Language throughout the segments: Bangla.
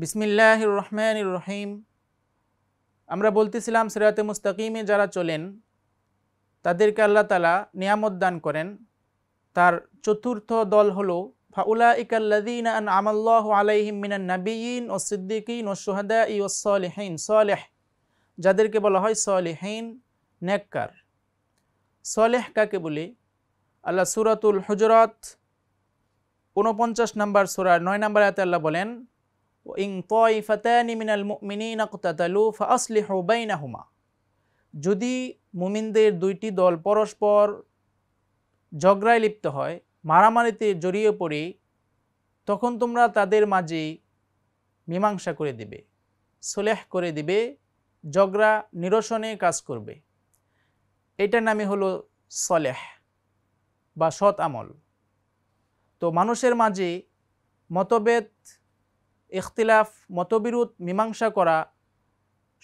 বিসমিল্লাহ রহমান রহিম আমরা বলতেছিলাম সিরাতে মুস্তাকিমে যারা চলেন তাদেরকে আল্লাহ তালা নিয়ামত দান করেন তার চতুর্থ দল হল ফাউলা ইকাল্লাদিন আন আমাল্লাহ আলাইহিম মিনান নাবিয়িন ও সিদ্দিকিন ও সোহাদা ই ও সলেহীন সলেহ যাদেরকে বলা হয় সলেহীন নেককার সলেহ কাকে বলি আল্লাহ সুরাতুল হজরত ঊনপঞ্চাশ নম্বর সুরার নয় নম্বর আয়তে আল্লাহ বলেন ইং তয়ফাতানি মিনাল মিনিন আকতাতালু ফা আসলিহু বাইনাহুমা যদি মুমিনদের দুইটি দল পরস্পর ঝগড়ায় লিপ্ত হয় মারামারিতে জড়িয়ে পড়ে তখন তোমরা তাদের মাঝে মীমাংসা করে দিবে সোলেহ করে দিবে ঝগড়া নিরসনে কাজ করবে এটার নামে হলো সলেহ বা সৎ আমল তো মানুষের মাঝে মতভেদ ইখতিলাফ মতবিরোধ মীমাংসা করা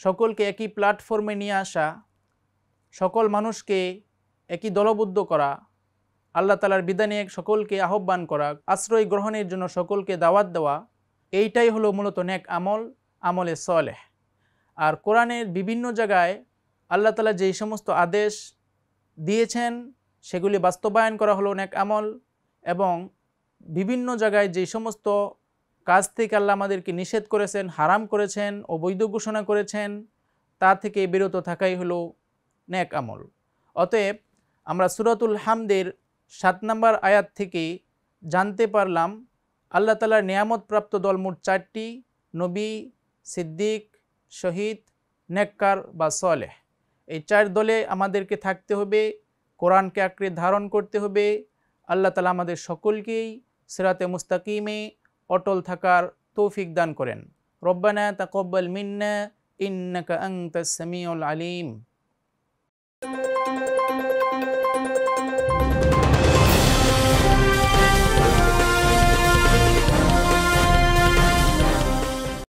সকলকে একই প্ল্যাটফর্মে নিয়ে আসা সকল মানুষকে একই দলবদ্ধ করা আল্লাহ তালার বিধানে সকলকে আহ্বান করা আশ্রয় গ্রহণের জন্য সকলকে দাওয়াত দেওয়া এইটাই হলো মূলত নেক আমল আমলে সলেহ আর কোরআনের বিভিন্ন জায়গায় আল্লাহ তালা যেই সমস্ত আদেশ দিয়েছেন সেগুলি বাস্তবায়ন করা হলো নেক আমল এবং বিভিন্ন জায়গায় যেই সমস্ত কাজ থেকে আল্লাহ আমাদেরকে নিষেধ করেছেন হারাম করেছেন অবৈধ ঘোষণা করেছেন তা থেকে বিরত থাকাই হলো ন্যাক আমল অতএব আমরা সুরাতুল হামদের সাত নম্বর আয়াত থেকে জানতে পারলাম আল্লাহ তালার নিয়ামতপ্রাপ্ত দল মোট চারটি নবী সিদ্দিক শহীদ নেককার বা সলেহ এই চার দলে আমাদেরকে থাকতে হবে কোরআনকে আঁকড়ে ধারণ করতে হবে আল্লাহ তালা আমাদের সকলকেই সেরাতে মুস্তাকিমে অটল থাকার তৌফিক দান করেন রব্বানা তাকব্বাল মিন্না ইন্নাকা আংতা সামিউল আলিম